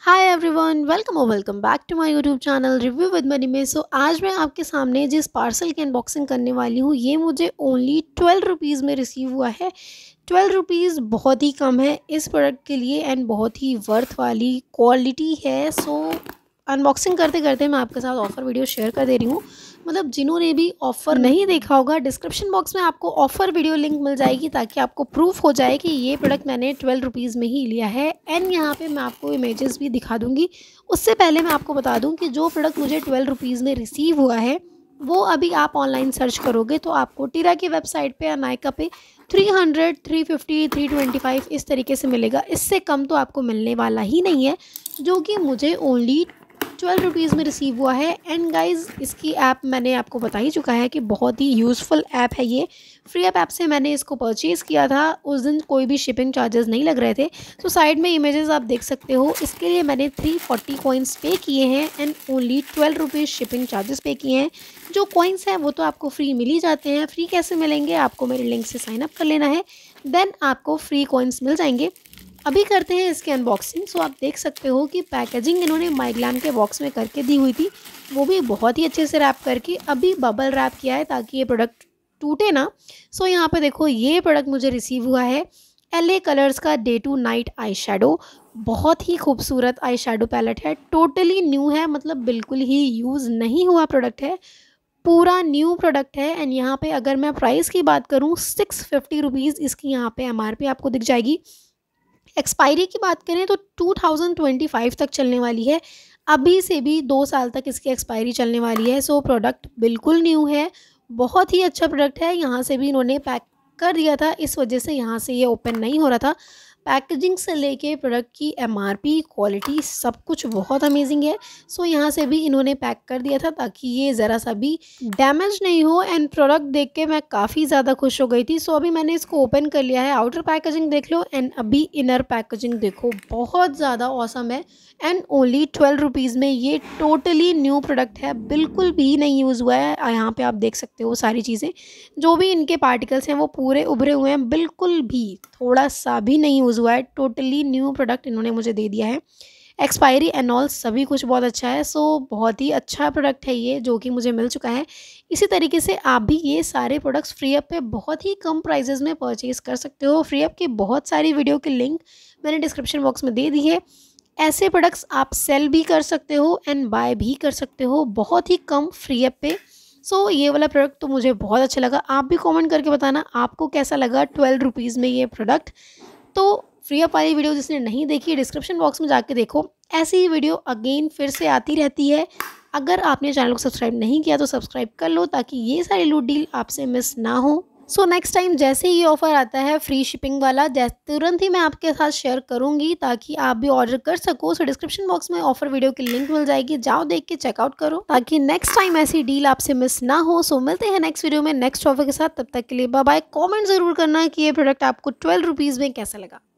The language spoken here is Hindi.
हाय एवरीवन वेलकम और welcome back to my YouTube channel review with Mani में सो आज मैं आपके सामने जिस पार्सल की अनबॉक्सिंग करने वाली हूँ ये मुझे ओनली ट्वेल्व रुपीज़ में रिसीव हुआ है ट्वेल्व रुपीज़ बहुत ही कम है इस प्रोडक्ट के लिए एंड बहुत ही वर्थ वाली क्वालिटी है सो so, अनबॉक्सिंग करते करते मैं आपके साथ ऑफ़र वीडियो शेयर कर दे रही हूँ मतलब जिन्होंने भी ऑफ़र नहीं देखा होगा डिस्क्रिप्शन बॉक्स में आपको ऑफ़र वीडियो लिंक मिल जाएगी ताकि आपको प्रूफ हो जाए कि ये प्रोडक्ट मैंने ट्वेल्व रुपीज़ में ही लिया है एंड यहाँ पे मैं आपको इमेजेस भी दिखा दूँगी उससे पहले मैं आपको बता दूँ कि जो प्रोडक्ट मुझे ट्वेल्व रुपीज़ में रिसीव हुआ है वो अभी आप ऑनलाइन सर्च करोगे तो आपको टीरा की वेबसाइट पे या नायका पे 300, 350, 325 इस तरीके से मिलेगा इससे कम तो आपको मिलने वाला ही नहीं है जो कि मुझे ओनली ट्वेल्व रुपीज़ में रिसीव हुआ है एंड गाइज इसकी ऐप मैंने आपको बता ही चुका है कि बहुत ही यूज़फुल ऐप है ये फ्री ऐप ऐप से मैंने इसको परचेज़ किया था उस दिन कोई भी शिपिंग चार्जेस नहीं लग रहे थे तो साइड में इमेजेस आप देख सकते हो इसके लिए मैंने थ्री फोर्टी कॉइन्स पे किए हैं and only twelve rupees shipping charges pay किए हैं जो कॉइन्स हैं वो तो आपको फ्री मिल ही जाते हैं फ्री कैसे मिलेंगे आपको मेरे लिंक से साइनअप कर लेना है देन आपको फ्री कॉइन्स मिल जाएंगे अभी करते हैं इसके अनबॉक्सिंग सो आप देख सकते हो कि पैकेजिंग इन्होंने माइग्लैम के बॉक्स में करके दी हुई थी वो भी बहुत ही अच्छे से रैप करके अभी बबल रैप किया है ताकि ये प्रोडक्ट टूटे ना सो यहाँ पे देखो ये प्रोडक्ट मुझे रिसीव हुआ है एल ए कलर्स का day to night eye shadow बहुत ही खूबसूरत आई शेडो पैलेट है टोटली न्यू है मतलब बिल्कुल ही यूज़ नहीं हुआ प्रोडक्ट है पूरा न्यू प्रोडक्ट है एंड यहाँ पे अगर मैं प्राइस की बात करूँ सिक्स फिफ्टी रुपीज़ इसकी यहाँ पे एम आपको दिख जाएगी एक्सपायरी की बात करें तो 2025 तक चलने वाली है अभी से भी दो साल तक इसकी एक्सपायरी चलने वाली है सो प्रोडक्ट बिल्कुल न्यू है बहुत ही अच्छा प्रोडक्ट है यहाँ से भी इन्होंने पैक कर दिया था इस वजह से यहाँ से ये ओपन नहीं हो रहा था पैकेजिंग से लेके प्रोडक्ट की एमआरपी क्वालिटी सब कुछ बहुत अमेजिंग है सो यहाँ से भी इन्होंने पैक कर दिया था ताकि ये ज़रा सा भी डैमेज नहीं हो एंड प्रोडक्ट देख के मैं काफ़ी ज़्यादा खुश हो गई थी सो अभी मैंने इसको ओपन कर लिया है आउटर पैकेजिंग देख लो एंड अभी इनर पैकेजिंग देखो बहुत ज़्यादा औसम है एंड ओनली ट्वेल्व रुपीज़ में ये टोटली न्यू प्रोडक्ट है बिल्कुल भी नहीं यूज़ हुआ है यहाँ पर आप देख सकते हो सारी चीज़ें जो भी इनके पार्टिकल्स हैं वो पूरे उभरे हुए हैं बिल्कुल भी थोड़ा सा भी नहीं यूज़ यूज़ हुआ है टोटली न्यू प्रोडक्ट इन्होंने मुझे दे दिया है एक्सपायरी एंड ऑल सभी कुछ बहुत अच्छा है सो बहुत ही अच्छा प्रोडक्ट है ये जो कि मुझे मिल चुका है इसी तरीके से आप भी ये सारे प्रोडक्ट्स फ्री अप पे बहुत ही कम प्राइजेज़ में परचेज़ कर सकते हो फ्री अप के बहुत सारी वीडियो के लिंक मैंने डिस्क्रिप्शन बॉक्स में दे दी है ऐसे प्रोडक्ट्स आप सेल भी कर सकते हो एंड बाय भी कर सकते हो बहुत ही कम फ्री अप पे सो so, ये वाला प्रोडक्ट तो मुझे बहुत अच्छा लगा आप भी कमेंट करके बताना आपको कैसा लगा ट्वेल्व रुपीज़ में ये प्रोडक्ट तो फ्री अप वाली वीडियो जिसने नहीं देखी डिस्क्रिप्शन बॉक्स में जाके देखो ऐसी ही वीडियो अगेन फिर से आती रहती है अगर आपने चैनल को सब्सक्राइब नहीं किया तो सब्सक्राइब कर लो ताकि ये सारी लूट डील आपसे मिस ना हो सो नेक्स्ट टाइम जैसे ही ऑफ़र आता है फ्री शिपिंग वाला तुरंत ही मैं आपके साथ शेयर करूँगी ताकि आप भी ऑर्डर कर सको सो डिस्क्रिप्शन बॉक्स में ऑफर वीडियो की लिंक मिल जाएगी जाओ देख के चेकआउट करो ताकि नेक्स्ट टाइम ऐसी डील आपसे मिस ना हो सो मिलते हैं नेक्स्ट वीडियो में नेक्स्ट ऑफर के साथ तब तक के लिए बाय कॉमेंट ज़रूर करना कि ये प्रोडक्ट आपको ट्वेल्व रुपीज़ में कैसा लगा